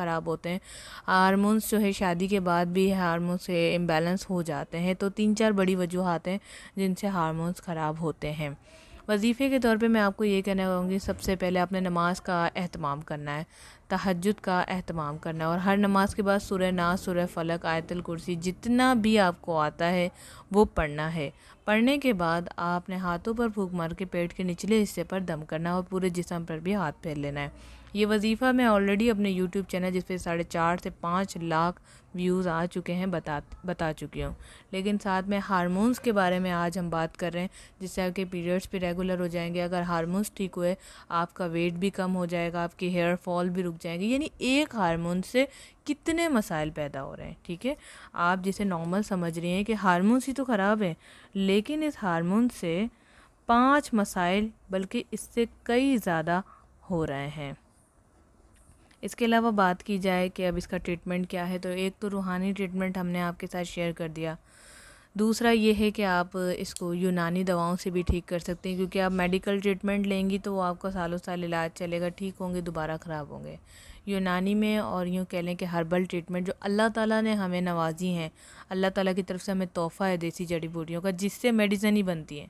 ख़राब होते हैं हारमोन्स जो है शादी के बाद भी हारमोन्स इम्बेलेंस हो जाते हैं तो तीन चार बड़ी वजूहत हैं जिनसे हारमोन्स ख़राब होते हैं वजीफ़े के तौर पर मैं आपको ये कहना चाहूँगी सबसे पहले आपने नमाज़ का अहतमाम करना है तहजद का अहतमाम करना है और हर नमाज के बाद सुरह ना सुरह फ़लक आयतल कुर्सी जितना भी आपको आता है वो पढ़ना है पढ़ने के बाद आपने हाथों पर फूक मार के पेट के निचले हिस्से पर दम करना है और पूरे जिसम पर भी हाथ फेर लेना है ये वजीफ़ा मैं ऑलरेडी अपने यूट्यूब चैनल जिस पर साढ़े चार से पाँच लाख व्यूज़ आ चुके हैं बता बता चुकी हूँ लेकिन साथ में हारमोन्स के बारे में आज हम बात कर रहे हैं जिससे आपके पीरियड्स भी रेगुलर हो जाएंगे अगर हारमोन्स ठीक हुए आपका वेट भी कम हो जाएगा आपकी हेयर फॉल भी रुक जाएगी यानी एक हारमोन से कितने मसाइल पैदा हो रहे हैं ठीक है आप जिसे नॉर्मल समझ रही हैं कि हारमोन्स ही तो ख़राब हैं लेकिन इस हारमोन से पाँच मसाइल बल्कि इससे कई ज़्यादा हो रहे हैं इसके अलावा बात की जाए कि अब इसका ट्रीटमेंट क्या है तो एक तो रूहानी ट्रीटमेंट हमने आपके साथ शेयर कर दिया दूसरा ये है कि आप इसको यूनानी दवाओं से भी ठीक कर सकते हैं क्योंकि आप मेडिकल ट्रीटमेंट लेंगी तो वो आपका सालों साल इलाज चलेगा ठीक होंगे दोबारा ख़राब होंगे यूनानी में और यूँ कह लें कि हर्बल ट्रीटमेंट जो अल्लाह ताला ने हमें नवाजी हैं अल्लाह ताला की तरफ से हमें तोहफ़ा है देसी जड़ी बूटियों का जिससे मेडिसिन ही बनती हैं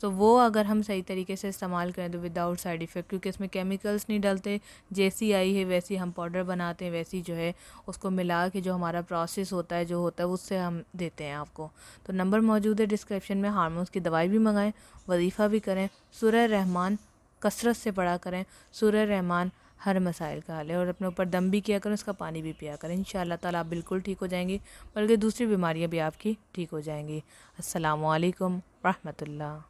तो वो अगर हम सही तरीके से इस्तेमाल करें तो विदाउट साइड इफ़ेक्ट क्योंकि इसमें केमिकल्स नहीं डलते जैसी आई है वैसी हम पाउडर बनाते हैं वैसी जो है उसको मिला के जो हमारा प्रोसेस होता है जो होता है उससे हम देते हैं आपको तो नंबर मौजूद है डिस्क्रिप्शन में हारमोन्स की दवाई भी मंगाएँ वजीफ़ा भी करें सुरह रहमान कसरत से पढ़ा करें सुरह रहमान हर मसाइल का हल है और अपने ऊपर दम भी किया करें उसका पानी भी पिया करें इन ताला आप बिल्कुल ठीक हो जाएंगी बल्कि दूसरी बीमारियाँ भी आपकी ठीक हो जाएंगी असलकम वरहमल्ला